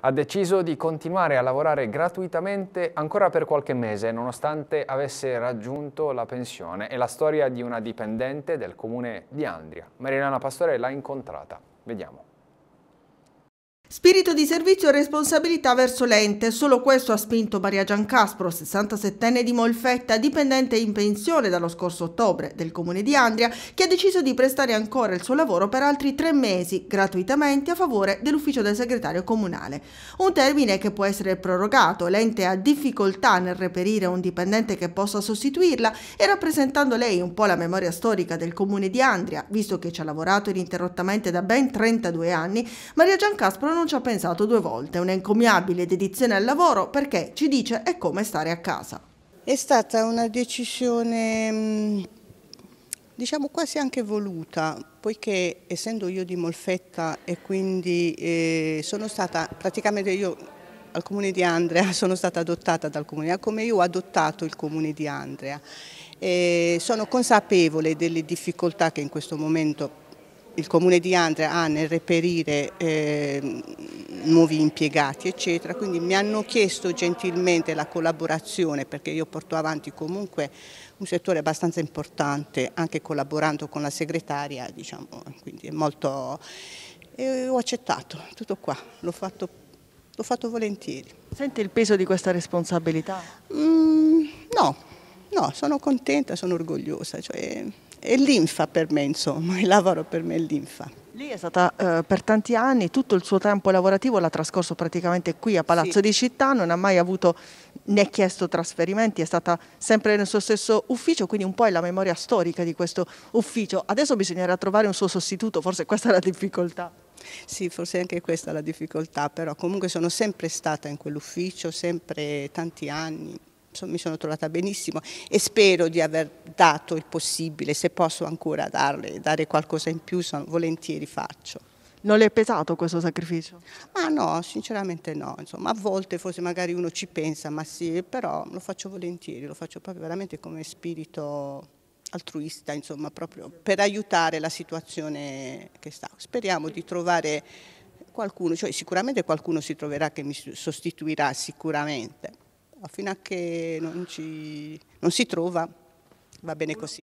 ha deciso di continuare a lavorare gratuitamente ancora per qualche mese, nonostante avesse raggiunto la pensione. È la storia di una dipendente del comune di Andria. Marilena Pastore l'ha incontrata. Vediamo. Spirito di servizio e responsabilità verso l'ente, solo questo ha spinto Maria Giancaspro, 67enne di Molfetta, dipendente in pensione dallo scorso ottobre del comune di Andria, che ha deciso di prestare ancora il suo lavoro per altri tre mesi, gratuitamente, a favore dell'ufficio del segretario comunale. Un termine che può essere prorogato, l'ente ha difficoltà nel reperire un dipendente che possa sostituirla e rappresentando lei un po' la memoria storica del comune di Andria, visto che ci ha lavorato ininterrottamente da ben 32 anni, Maria Giancaspro non non ci ha pensato due volte, un'encomiabile dedizione al lavoro perché ci dice è come stare a casa. È stata una decisione mm, diciamo quasi anche voluta, poiché essendo io di Molfetta e quindi eh, sono stata praticamente io al comune di Andrea, sono stata adottata dal comune, come io ho adottato il comune di Andrea. Eh, sono consapevole delle difficoltà che in questo momento il Comune di Andrea ha nel reperire eh, nuovi impiegati eccetera, quindi mi hanno chiesto gentilmente la collaborazione perché io porto avanti comunque un settore abbastanza importante anche collaborando con la segretaria, diciamo, quindi è molto... E ho accettato, tutto qua, l'ho fatto, fatto, volentieri. Sente il peso di questa responsabilità? Mm, no, no, sono contenta, sono orgogliosa, cioè è linfa per me, insomma, il lavoro per me è linfa. Lì è stata eh, per tanti anni, tutto il suo tempo lavorativo l'ha trascorso praticamente qui a Palazzo sì. di Città, non ha mai avuto né chiesto trasferimenti, è stata sempre nel suo stesso ufficio, quindi un po' è la memoria storica di questo ufficio. Adesso bisognerà trovare un suo sostituto, forse questa è la difficoltà. Sì, forse anche questa è la difficoltà, però comunque sono sempre stata in quell'ufficio, sempre tanti anni mi sono trovata benissimo e spero di aver dato il possibile, se posso ancora darle, dare qualcosa in più, sono, volentieri faccio. Non le è pesato questo sacrificio? Ma no, sinceramente no, insomma a volte forse magari uno ci pensa, ma sì, però lo faccio volentieri, lo faccio proprio veramente come spirito altruista, insomma, proprio per aiutare la situazione che sta. Speriamo di trovare qualcuno, cioè sicuramente qualcuno si troverà che mi sostituirà sicuramente, fino a che non, ci, non si trova va bene così.